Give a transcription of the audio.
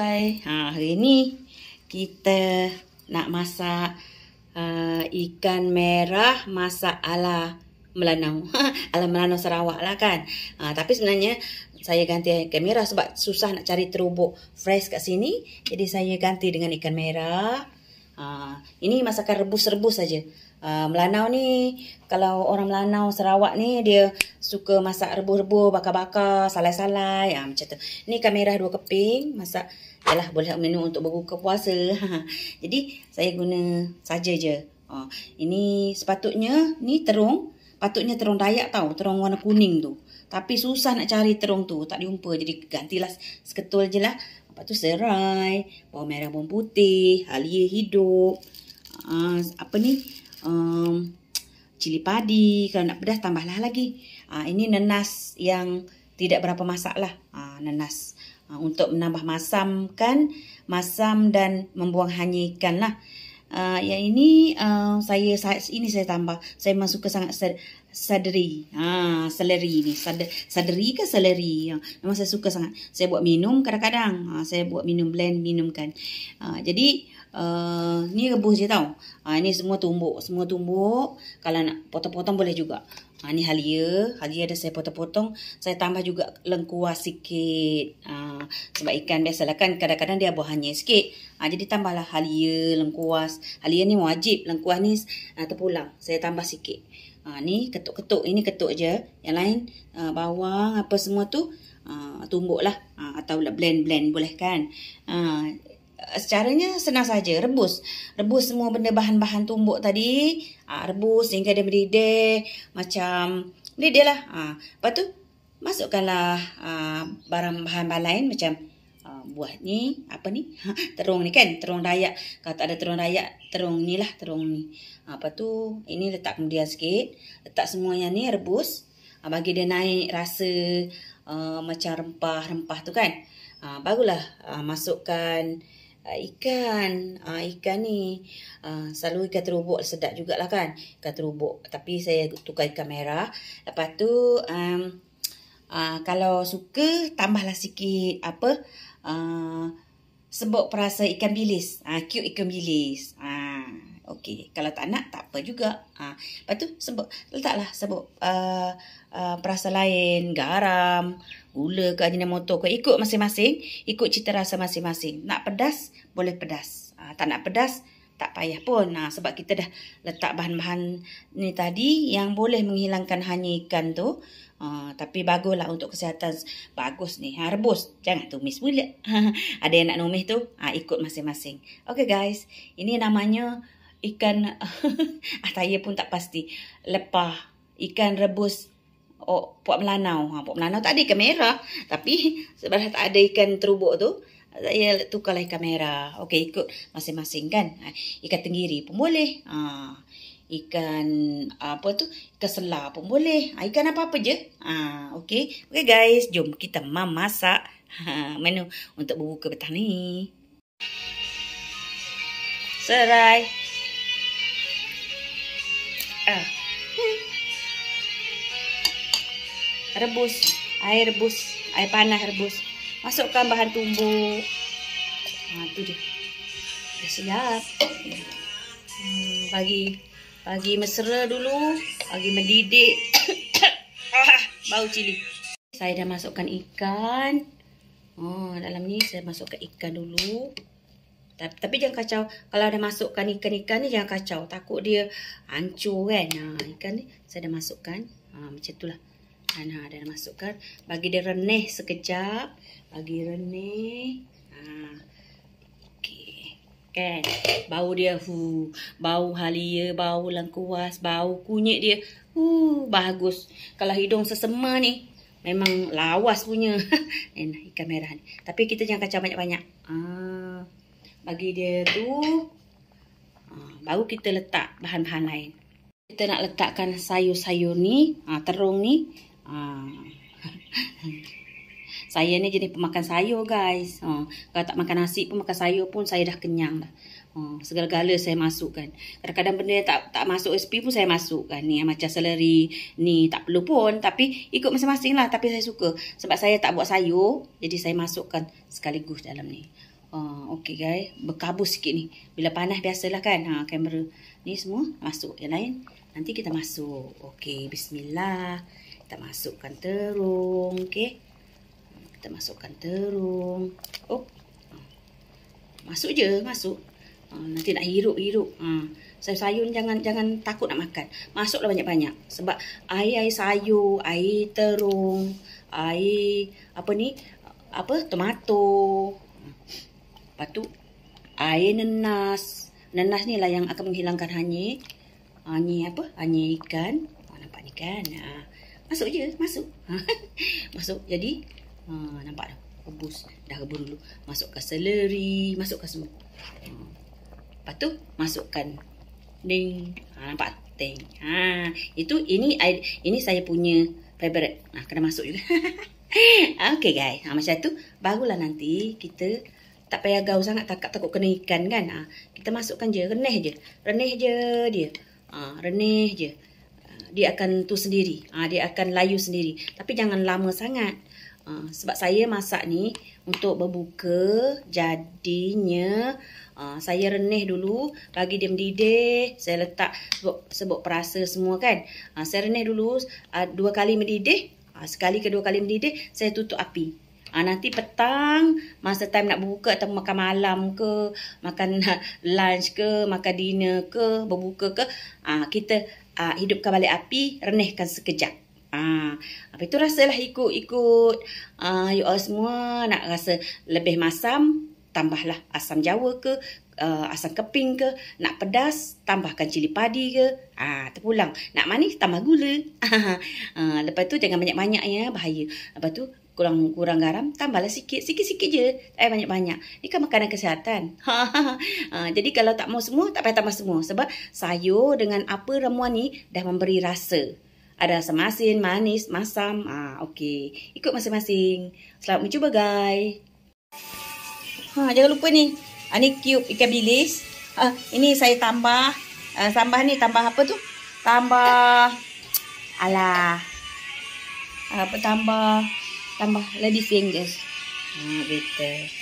sampai ha, hari ni kita nak masak uh, ikan merah masak ala Melanau Ala Melanau Sarawak lah kan ha, Tapi sebenarnya saya ganti ikan merah sebab susah nak cari terubuk fresh kat sini Jadi saya ganti dengan ikan merah ha, Ini masakan rebus-rebus saja -rebus Ah, Melanau ni kalau orang Melanau Sarawak ni dia suka masak rebus-rebus, bakar-bakar, salai-salai ha, macam tu. Ni kamera dua keping masak ialah boleh menu untuk berbuka puasa. jadi saya guna saja je. Ha, ini sepatutnya ni terung, patutnya terung dayak tau, terung warna kuning tu. Tapi susah nak cari terung tu, tak jumpa. Jadi gantilah seketul je lah. Lepas tu serai, bawang merah, bawang putih, halia hidup. Ha, apa ni? um, cili padi. Kalau nak pedas, tambahlah lagi. Uh, ini nenas yang tidak berapa masak lah. Uh, ah, nenas. Uh, untuk menambah masam kan. Masam dan membuang hanyikan lah. Uh, yang ini uh, saya saya ini saya tambah. Saya memang suka sangat sedap. Sadri. Ha, seleri ni. Sadri ke seleri? Ha, memang saya suka sangat. Saya buat minum kadang-kadang. Ha, saya buat minum blend, minumkan. Ha, jadi, uh, ni rebus je tau. Ha, ni semua tumbuk. Semua tumbuk. Kalau nak potong-potong boleh juga. Ha, ni halia. Halia dah saya potong-potong. Saya tambah juga lengkuas sikit. Ha, sebab ikan biasalah kan kadang-kadang dia buahannya sikit. Ha, jadi tambahlah halia, lengkuas. Halia ni wajib. Lengkuas ni ha, terpulang. Saya tambah sikit. Ha, ni ketuk-ketuk. Ini ketuk je. Yang lain uh, bawang apa semua tu uh, ah, tumbuk lah. Uh, atau blend-blend boleh kan. Uh, secaranya senang saja Rebus. Rebus semua benda bahan-bahan tumbuk tadi. Uh, rebus sehingga dia berdedek. Macam berdedek lah. Uh, lepas tu masukkanlah uh, barang bahan-bahan lain macam Ah, buah ni apa ni ha, terung ni kan terung rayak kalau tak ada terung rayak terung ni lah terung ni ha, ah, apa tu ini letak kemudian sikit letak semuanya ni rebus ha, bagi dia naik rasa uh, macam rempah-rempah tu kan ha, barulah uh, masukkan uh, ikan uh, ikan ni uh, selalu ikan terubuk sedap jugalah kan ikan terubuk tapi saya tukar ikan merah lepas tu um, Uh, kalau suka tambahlah sikit apa uh, sebab perasa ikan bilis. Ah uh, cute ikan bilis. Ah okay, kalau tak nak tak apa juga. Ah uh, lepas tu sebab letaklah sebab uh, uh, perasa lain, garam, gula ke ajinomoto motor ke ikut masing-masing, ikut cita rasa masing-masing. Nak pedas boleh pedas. Uh, tak nak pedas tak payah pun. Ha, sebab kita dah letak bahan-bahan ni tadi yang boleh menghilangkan hanyi ikan tu. Ha, tapi baguslah untuk kesihatan. Bagus ni. Ha, rebus. Jangan tumis pula. Ada yang nak numis tu, ha, ikut masing-masing. Okay guys, ini namanya ikan, ah, saya pun tak pasti. Lepah, ikan rebus. Oh, Puak Melanau. Ha, Puak Melanau tak ada ikan merah. Tapi sebab tak ada ikan terubuk tu saya lah tukarlah kamera. Okey, ikut masing-masing kan. Ah, ikan tenggiri pun boleh. Ha, ikan apa tu? Ikan selar pun boleh. Ha, ikan apa-apa je. Ha, Okey, okay, guys. Jom kita memasak ha, menu untuk berbuka petang ni. Serai. Ah. Rebus. Air rebus. Air panas rebus. Rebus. Masukkan bahan tumbuk. Ha tu dia. Dah siap. Hmm, bagi bagi mesra dulu, bagi mendidik. Ah, bau cili. Saya dah masukkan ikan. Oh, dalam ni saya masukkan ikan dulu. Tapi, tapi jangan kacau. Kalau dah masukkan ikan-ikan ni jangan kacau. Takut dia hancur kan. Ha, ikan ni saya dah masukkan. Ha, macam lah. Dan ha, dia masukkan. Bagi dia renih sekejap. Bagi renih. Ha. Ah. Okey. Kan? Bau dia. Hu. Bau halia. Bau lengkuas. Bau kunyit dia. Hu. Bagus. Kalau hidung sesema ni. Memang lawas punya. Dan ikan merah ni. Tapi kita jangan kacau banyak-banyak. Ha. Bagi dia tu. Ha. Baru kita letak bahan-bahan lain. Kita nak letakkan sayur-sayur ni. terung ni. Ha. saya ni jenis pemakan sayur guys. Ha. Kalau tak makan nasi pun makan sayur pun saya dah kenyang dah. Ha. Segala-gala saya masukkan. Kadang-kadang benda yang tak, tak masuk SP pun saya masukkan. Ni macam celery. Ni tak perlu pun. Tapi ikut masing-masing lah. Tapi saya suka. Sebab saya tak buat sayur. Jadi saya masukkan sekaligus dalam ni. Uh, ha, okay guys, berkabus sikit ni Bila panas biasalah kan ha, Kamera ni semua masuk yang lain Nanti kita masuk Okay, bismillah kita masukkan terung okey kita masukkan terung oh masuk je masuk ha, nanti nak hirup-hirup ha sayur-sayur jangan jangan takut nak makan masuklah banyak-banyak sebab air-air sayur air terung air apa ni apa tomato lepas tu air nenas nenas ni lah yang akan menghilangkan hanyi hanyi apa hanyi ikan oh, nampak ni kan ha. Masuk je, masuk. Ha? masuk. Jadi, ha, nampak dah. Rebus. Dah rebus dulu. Masukkan seleri. Masukkan semua. Ha. Lepas tu, masukkan. Ding. Ha, nampak? Ding. Ha. Itu, ini ini saya punya favorite. Ha, kena masuk juga. okay, guys. Ha, macam tu, barulah nanti kita tak payah gaul sangat. Takut, takut kena ikan, kan? Ha. Kita masukkan je. Renih je. Renih je dia. Ha, renih Renih je dia akan tu sendiri. Ha, dia akan layu sendiri. Tapi jangan lama sangat. Ha, sebab saya masak ni untuk berbuka. Jadinya ha, saya renih dulu. Bagi dia mendidih. Saya letak sebut, sebut perasa semua kan. Ha, saya renih dulu. Ha, dua kali mendidih. Ha, sekali kedua kali mendidih. Saya tutup api. Ha, nanti petang masa time nak buka atau makan malam ke, makan lunch ke, makan dinner ke, berbuka ke, ha, kita ha, hidupkan balik api, renehkan sekejap. Ah, apa itu rasalah ikut-ikut ah you all semua nak rasa lebih masam, tambahlah asam jawa ke, uh, asam keping ke, nak pedas, tambahkan cili padi ke. Ah, terpulang. Nak manis, tambah gula. ah, lepas tu jangan banyak-banyak ya, bahaya. Lepas tu kurang kurang garam tambahlah sikit sikit-sikit je tak payah eh, banyak-banyak ni kan makanan kesihatan ha, jadi kalau tak mau semua tak payah tambah semua sebab sayur dengan apa ramuan ni dah memberi rasa ada rasa masin manis masam ha, okey ikut masing-masing selamat mencuba guys ha, jangan lupa ni ha, ni cube ikan bilis ha, ini saya tambah ha, ah, tambah ni tambah apa tu tambah alah apa tambah tambah lebih singgis. Nah, gitu.